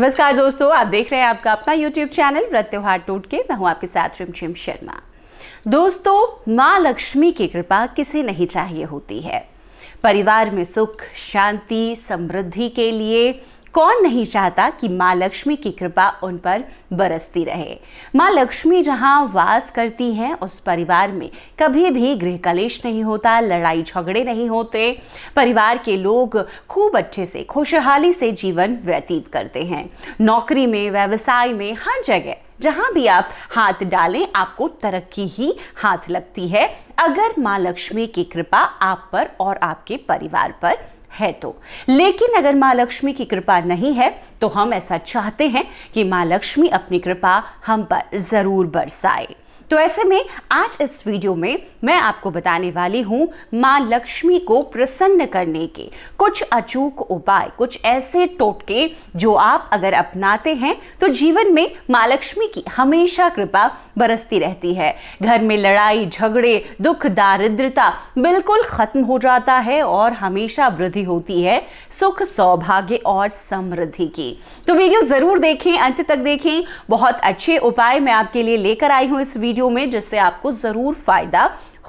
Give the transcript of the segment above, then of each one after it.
नमस्कार दोस्तों आप देख रहे हैं आपका अपना YouTube चैनल व्रत त्योहार टूट के मैं हूँ आपके साथ रिमझिम शर्मा दोस्तों माँ लक्ष्मी की कृपा किसे नहीं चाहिए होती है परिवार में सुख शांति समृद्धि के लिए कौन नहीं चाहता कि माँ लक्ष्मी की कृपा उन पर बरसती रहे माँ लक्ष्मी जहाँ वास करती हैं उस परिवार में कभी भी गृह कलेश नहीं होता लड़ाई झगड़े नहीं होते परिवार के लोग खूब अच्छे से खुशहाली से जीवन व्यतीत करते हैं नौकरी में व्यवसाय में हर जगह जहाँ भी आप हाथ डालें आपको तरक्की ही हाथ लगती है अगर माँ लक्ष्मी की कृपा आप पर और आपके परिवार पर है तो लेकिन अगर माँ लक्ष्मी की कृपा नहीं है तो हम ऐसा चाहते हैं कि माँ लक्ष्मी अपनी कृपा हम पर ज़रूर बरसाए तो ऐसे में आज इस वीडियो में मैं आपको बताने वाली हूँ माँ लक्ष्मी को प्रसन्न करने के कुछ अचूक उपाय कुछ ऐसे टोटके जो आप अगर अपनाते हैं तो जीवन में माँ लक्ष्मी की हमेशा कृपा बरसती रहती है घर में लड़ाई झगड़े दुख दारिद्रता बिल्कुल खत्म हो जाता है और हमेशा वृद्धि होती है सुख सौभाग्य और समृद्धि की तो वीडियो ज़रूर देखें अंत तक देखें बहुत अच्छे उपाय मैं आपके लिए लेकर आई हूँ इस वीडियो वीडियो में जिससे आपको ज़रूर फ़ायदा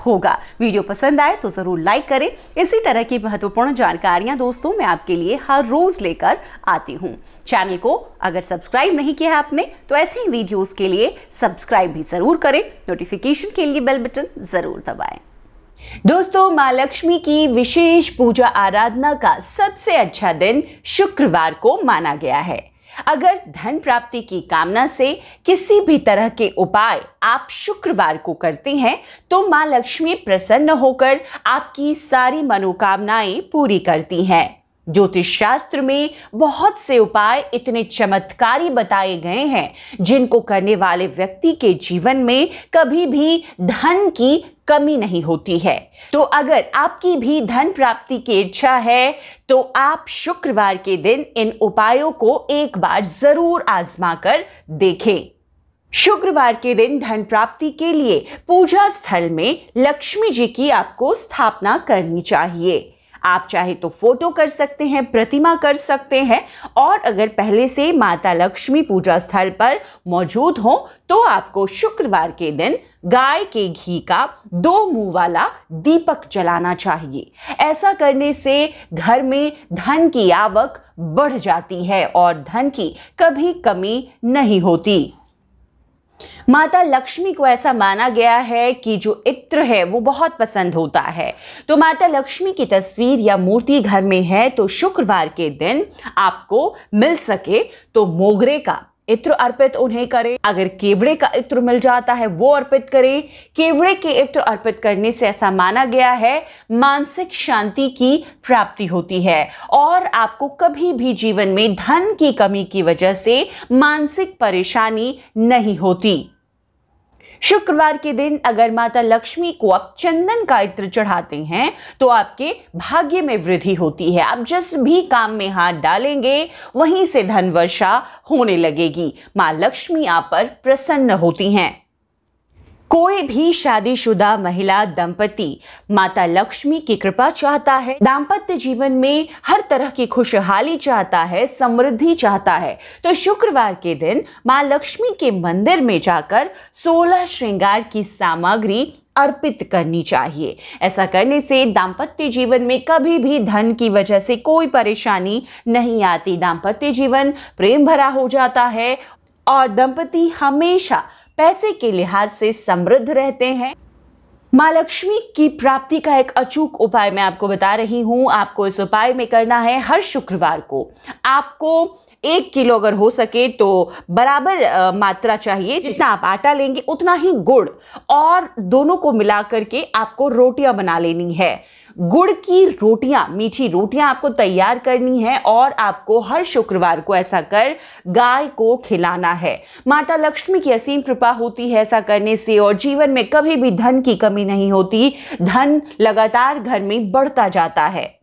होगा वीडियो पसंद आए तो ज़रूर लाइक करें इसी तरह की महत्वपूर्ण जानकारियां दोस्तों मैं आपके लिए हर रोज़ लेकर आती हूँ चैनल को अगर सब्सक्राइब नहीं किया है आपने तो ऐसे ही वीडियोज़ के लिए सब्सक्राइब भी ज़रूर करें नोटिफिकेशन के लिए बेल बटन ज़रूर दबाएँ दोस्तों माँ लक्ष्मी की विशेष पूजा आराधना का सबसे अच्छा दिन शुक्रवार को माना गया है अगर धन प्राप्ति की कामना से किसी भी तरह के उपाय आप शुक्रवार को करते हैं तो माँ लक्ष्मी प्रसन्न होकर आपकी सारी मनोकामनाएं पूरी करती हैं ज्योतिष शास्त्र में बहुत से उपाय इतने चमत्कारी बताए गए हैं जिनको करने वाले व्यक्ति के जीवन में कभी भी धन की कमी नहीं होती है तो अगर आपकी भी धन प्राप्ति की इच्छा है तो आप शुक्रवार के दिन इन उपायों को एक बार जरूर आजमा कर देखें शुक्रवार के दिन धन प्राप्ति के लिए पूजा स्थल में लक्ष्मी जी की आपको स्थापना करनी चाहिए आप चाहे तो फोटो कर सकते हैं प्रतिमा कर सकते हैं और अगर पहले से माता लक्ष्मी पूजा स्थल पर मौजूद हो तो आपको शुक्रवार के दिन गाय के घी का दो मुंह वाला दीपक जलाना चाहिए ऐसा करने से घर में धन की आवक बढ़ जाती है और धन की कभी कमी नहीं होती माता लक्ष्मी को ऐसा माना गया है कि जो इत्र है वो बहुत पसंद होता है तो माता लक्ष्मी की तस्वीर या मूर्ति घर में है तो शुक्रवार के दिन आपको मिल सके तो मोगरे का इत्र अर्पित उन्हें करें अगर केवड़े का इत्र मिल जाता है वो अर्पित करें केवड़े के इत्र अर्पित करने से ऐसा माना गया है मानसिक शांति की प्राप्ति होती है और आपको कभी भी जीवन में धन की कमी की वजह से मानसिक परेशानी नहीं होती शुक्रवार के दिन अगर माता लक्ष्मी को आप चंदन का इत्र चढ़ाते हैं तो आपके भाग्य में वृद्धि होती है आप जिस भी काम में हाथ डालेंगे वहीं से धन वर्षा होने लगेगी माँ लक्ष्मी आप पर प्रसन्न होती हैं कोई भी शादीशुदा महिला दंपति माता लक्ष्मी की कृपा चाहता है दाम्पत्य जीवन में हर तरह की खुशहाली चाहता है समृद्धि चाहता है तो शुक्रवार के दिन माँ लक्ष्मी के मंदिर में जाकर सोलह श्रृंगार की सामग्री अर्पित करनी चाहिए ऐसा करने से दाम्पत्य जीवन में कभी भी धन की वजह से कोई परेशानी नहीं आती दाम्पत्य जीवन प्रेम भरा हो जाता है और दंपति हमेशा पैसे के लिहाज से समृद्ध रहते हैं माँ लक्ष्मी की प्राप्ति का एक अचूक उपाय मैं आपको बता रही हूँ आपको इस उपाय में करना है हर शुक्रवार को आपको एक किलो अगर हो सके तो बराबर मात्रा चाहिए जितना आप आटा लेंगे उतना ही गुड़ और दोनों को मिला करके आपको रोटियां बना लेनी है गुड़ की रोटियां मीठी रोटियां आपको तैयार करनी है और आपको हर शुक्रवार को ऐसा कर गाय को खिलाना है माता लक्ष्मी की असीम कृपा होती है ऐसा करने से और जीवन में कभी भी धन की कमी नहीं होती धन लगातार घर में बढ़ता जाता है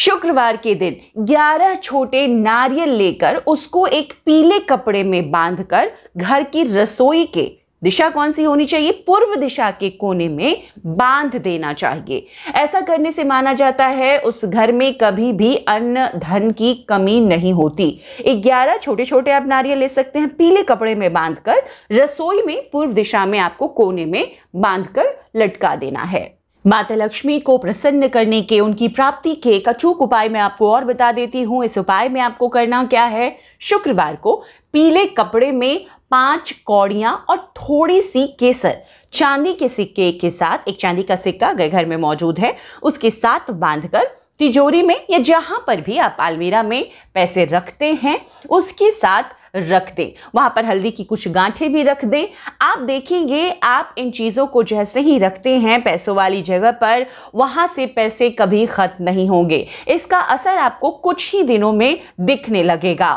शुक्रवार के दिन 11 छोटे नारियल लेकर उसको एक पीले कपड़े में बांधकर घर की रसोई के दिशा कौन सी होनी चाहिए पूर्व दिशा के कोने में बांध देना चाहिए ऐसा करने से माना जाता है उस घर में कभी भी अन्न धन की कमी नहीं होती ग्यारह छोटे छोटे आप नारियल ले सकते हैं पीले कपड़े में बांधकर रसोई में पूर्व दिशा में आपको कोने में बांधकर लटका देना है माता लक्ष्मी को प्रसन्न करने के उनकी प्राप्ति के एक अचूक उपाय मैं आपको और बता देती हूँ इस उपाय में आपको करना क्या है शुक्रवार को पीले कपड़े में पांच कौड़ियाँ और थोड़ी सी केसर चांदी के सिक्के के साथ एक चांदी का सिक्का अगर घर में मौजूद है उसके साथ बांधकर तिजोरी में या जहाँ पर भी आप अलमीरा में पैसे रखते हैं उसके साथ रख दें वहाँ पर हल्दी की कुछ गांठें भी रख दें आप देखेंगे आप इन चीज़ों को जैसे ही रखते हैं पैसों वाली जगह पर वहाँ से पैसे कभी ख़त्म नहीं होंगे इसका असर आपको कुछ ही दिनों में दिखने लगेगा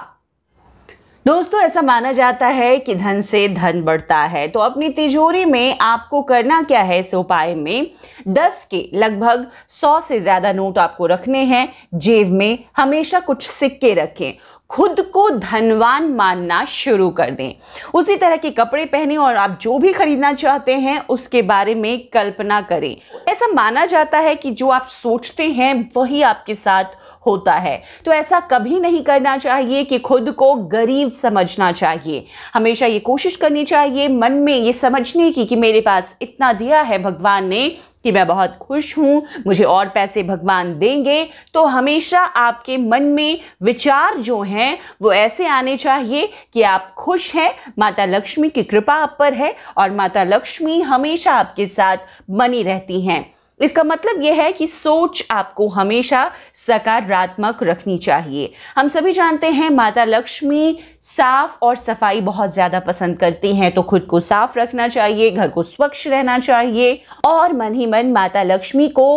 दोस्तों ऐसा माना जाता है कि धन से धन बढ़ता है तो अपनी तिजोरी में आपको करना क्या है इस उपाय में 10 के लगभग 100 से ज़्यादा नोट आपको रखने हैं जेब में हमेशा कुछ सिक्के रखें खुद को धनवान मानना शुरू कर दें उसी तरह के कपड़े पहने और आप जो भी खरीदना चाहते हैं उसके बारे में कल्पना करें ऐसा माना जाता है कि जो आप सोचते हैं वही आपके साथ होता है तो ऐसा कभी नहीं करना चाहिए कि खुद को गरीब समझना चाहिए हमेशा ये कोशिश करनी चाहिए मन में ये समझने की कि मेरे पास इतना दिया है भगवान ने कि मैं बहुत खुश हूँ मुझे और पैसे भगवान देंगे तो हमेशा आपके मन में विचार जो हैं वो ऐसे आने चाहिए कि आप खुश हैं माता लक्ष्मी की कृपा आप पर है और माता लक्ष्मी हमेशा आपके साथ बनी रहती हैं इसका मतलब यह है कि सोच आपको हमेशा सकारात्मक रखनी चाहिए हम सभी जानते हैं माता लक्ष्मी साफ और सफाई बहुत ज़्यादा पसंद करती हैं तो खुद को साफ रखना चाहिए घर को स्वच्छ रहना चाहिए और मन ही मन माता लक्ष्मी को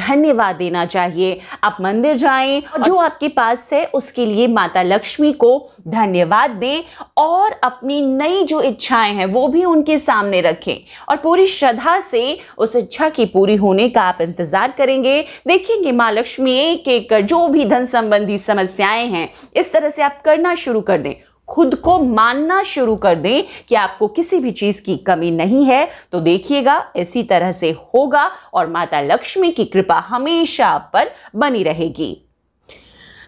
धन्यवाद देना चाहिए आप मंदिर जाएं जो आपके पास है उसके लिए माता लक्ष्मी को धन्यवाद दें और अपनी नई जो इच्छाएं हैं वो भी उनके सामने रखें और पूरी श्रद्धा से उस इच्छा की पूरी होने का आप इंतज़ार करेंगे देखेंगे माँ लक्ष्मी एक एक कर जो भी धन संबंधी समस्याएं हैं इस तरह से आप करना शुरू कर दें खुद को मानना शुरू कर दें कि आपको किसी भी चीज़ की कमी नहीं है तो देखिएगा इसी तरह से होगा और माता लक्ष्मी की कृपा हमेशा आप पर बनी रहेगी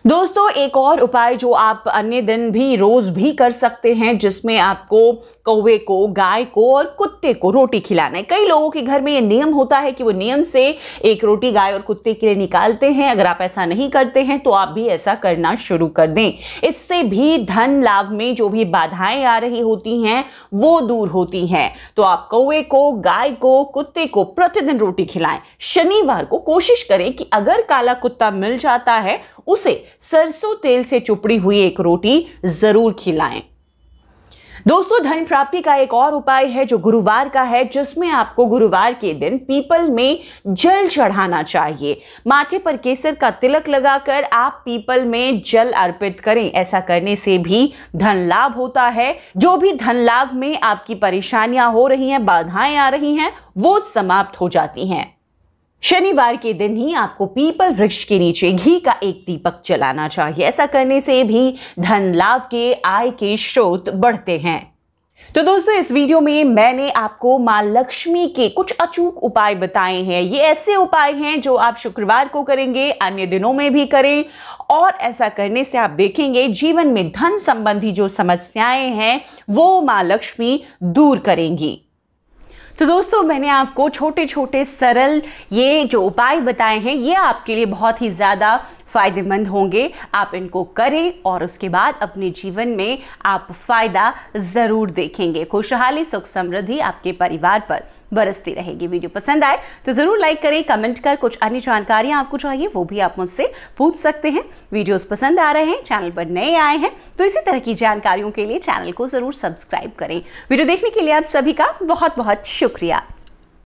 दोस्तों एक और उपाय जो आप अन्य दिन भी रोज़ भी कर सकते हैं जिसमें आपको कौवे को गाय को और कुत्ते को रोटी खिलाना है कई लोगों के घर में ये नियम होता है कि वो नियम से एक रोटी गाय और कुत्ते के लिए निकालते हैं अगर आप ऐसा नहीं करते हैं तो आप भी ऐसा करना शुरू कर दें इससे भी धन लाभ में जो भी बाधाएं आ रही होती हैं वो दूर होती हैं तो आप कौवे को गाय को कुत्ते को प्रतिदिन रोटी खिलाएं शनिवार को कोशिश करें कि अगर काला कुत्ता मिल जाता है उसे सरसों तेल से चुपड़ी हुई एक रोटी जरूर खिलाएं दोस्तों धन प्राप्ति का एक और उपाय है जो गुरुवार का है जिसमें आपको गुरुवार के दिन पीपल में जल चढ़ाना चाहिए माथे पर केसर का तिलक लगाकर आप पीपल में जल अर्पित करें ऐसा करने से भी धन लाभ होता है जो भी धन लाभ में आपकी परेशानियां हो रही हैं बाधाएं आ रही हैं वो समाप्त हो जाती हैं शनिवार के दिन ही आपको पीपल वृक्ष के नीचे घी का एक दीपक चलाना चाहिए ऐसा करने से भी धन लाभ के आय के स्रोत बढ़ते हैं तो दोस्तों इस वीडियो में मैंने आपको माँ लक्ष्मी के कुछ अचूक उपाय बताए हैं ये ऐसे उपाय हैं जो आप शुक्रवार को करेंगे अन्य दिनों में भी करें और ऐसा करने से आप देखेंगे जीवन में धन संबंधी जो समस्याएं हैं वो माँ लक्ष्मी दूर करेंगी तो दोस्तों मैंने आपको छोटे छोटे सरल ये जो उपाय बताए हैं ये आपके लिए बहुत ही ज़्यादा फ़ायदेमंद होंगे आप इनको करें और उसके बाद अपने जीवन में आप फ़ायदा ज़रूर देखेंगे खुशहाली सुख समृद्धि आपके परिवार पर बरसती रहेगी वीडियो पसंद आए तो ज़रूर लाइक करें कमेंट कर कुछ अन्य जानकारियाँ आपको चाहिए वो भी आप मुझसे पूछ सकते हैं वीडियोस पसंद आ रहे हैं चैनल पर नए आए हैं तो इसी तरह की जानकारियों के लिए चैनल को ज़रूर सब्सक्राइब करें वीडियो देखने के लिए आप सभी का बहुत बहुत शुक्रिया